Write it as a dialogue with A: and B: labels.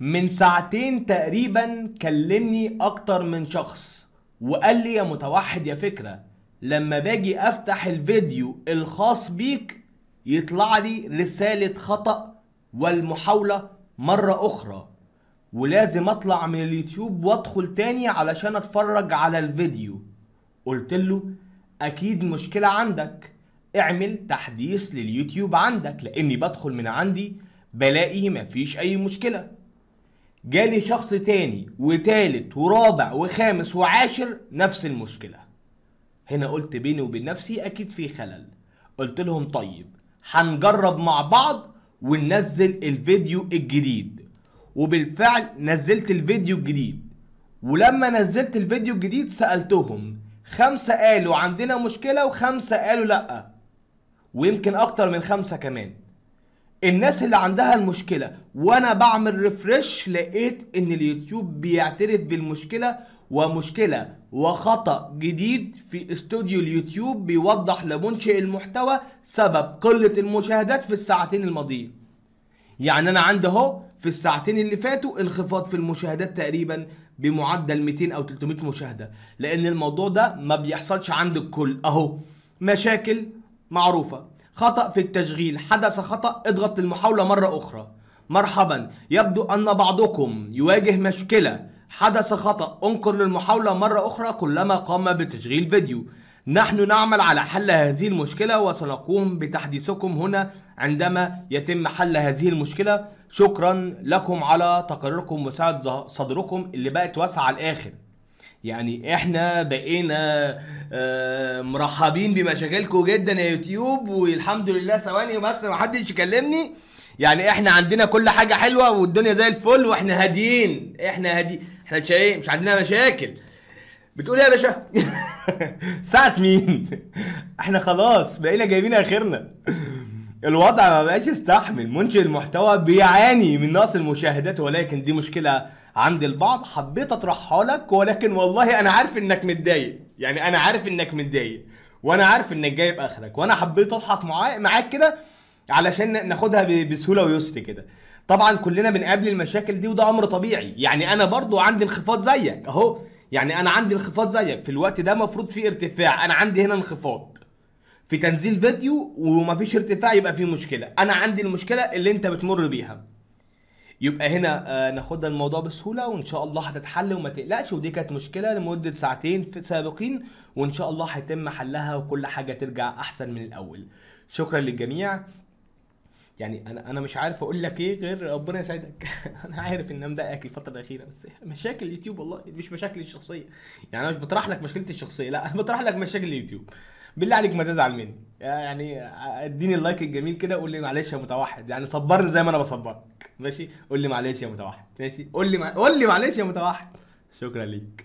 A: من ساعتين تقريبا كلمني اكتر من شخص وقال لي يا متوحد يا فكرة لما باجي افتح الفيديو الخاص بيك يطلع لي رسالة خطأ والمحاولة مرة اخرى ولازم اطلع من اليوتيوب وادخل تاني علشان اتفرج على الفيديو قلت له اكيد مشكلة عندك اعمل تحديث لليوتيوب عندك لاني بدخل من عندي بلاقي مفيش اي مشكله جالي شخص تاني وتالت ورابع وخامس وعاشر نفس المشكلة هنا قلت بيني وبين نفسي أكيد في خلل قلت لهم طيب هنجرب مع بعض وننزل الفيديو الجديد وبالفعل نزلت الفيديو الجديد ولما نزلت الفيديو الجديد سألتهم خمسة قالوا عندنا مشكلة وخمسة قالوا لأ ويمكن أكتر من خمسة كمان الناس اللي عندها المشكله وانا بعمل ريفرش لقيت ان اليوتيوب بيعترف بالمشكله ومشكله وخطا جديد في استوديو اليوتيوب بيوضح لمنشئ المحتوى سبب قله المشاهدات في الساعتين الماضيه يعني انا عندي اهو في الساعتين اللي فاتوا انخفاض في المشاهدات تقريبا بمعدل 200 او 300 مشاهده لان الموضوع ده ما بيحصلش عند الكل اهو مشاكل معروفه خطأ في التشغيل حدث خطأ اضغط المحاولة مرة أخرى مرحبا يبدو أن بعضكم يواجه مشكلة حدث خطأ انقر للمحاولة مرة أخرى كلما قام بتشغيل فيديو نحن نعمل على حل هذه المشكلة وسنقوم بتحديثكم هنا عندما يتم حل هذه المشكلة شكرا لكم على تقريركم وسعة صدركم اللي بقت واسعة على الآخر يعني احنا بقينا آه، مرحبين بمشاكلكم جدا يا يوتيوب والحمد لله ثواني بس ما حدش يكلمني يعني احنا عندنا كل حاجه حلوه والدنيا زي الفل واحنا هاديين احنا هادي احنا مش ايه مش عندنا مشاكل بتقول ايه يا باشا ساعة مين احنا خلاص بقينا جايبين اخرنا الوضع ما بقاش يستحمل منشئ المحتوى بيعاني من نقص المشاهدات ولكن دي مشكله عند البعض حبيت اطرحها لك ولكن والله انا عارف انك متضايق يعني انا عارف انك متضايق وانا عارف انك جايب اخرك وانا حبيت اضحك معاك معاك كده علشان ناخدها بسهوله ويسر كده طبعا كلنا بنقابل المشاكل دي وده امر طبيعي يعني انا برضو عندي انخفاض زيك اهو يعني انا عندي انخفاض زيك في الوقت ده مفروض في ارتفاع انا عندي هنا انخفاض في تنزيل فيديو ومفيش ارتفاع يبقى في مشكله انا عندي المشكله اللي انت بتمر بيها يبقى هنا آه، ناخد الموضوع بسهوله وان شاء الله هتتحل وما تقلقش ودي كانت مشكله لمده ساعتين في سابقين وان شاء الله هيتم حلها وكل حاجه ترجع احسن من الاول شكرا للجميع يعني انا انا مش عارف اقول لك ايه غير ربنا يسعدك انا عارف ان مضايقك الفتره الاخيره بس مشاكل اليوتيوب والله مش مشاكلي الشخصيه يعني انا مش بطرح لك مشكلتي الشخصيه لا انا بطرح لك مشاكل اليوتيوب بالله عليك ما تزعل مني يعني اديني اللايك الجميل كده قول لي معلش يا متوحد يعني صبرني زي ما انا بصبرك ماشي قول لي معلش يا متوحد ماشي قول لي قول لي معلش يا متوحد شكرا ليك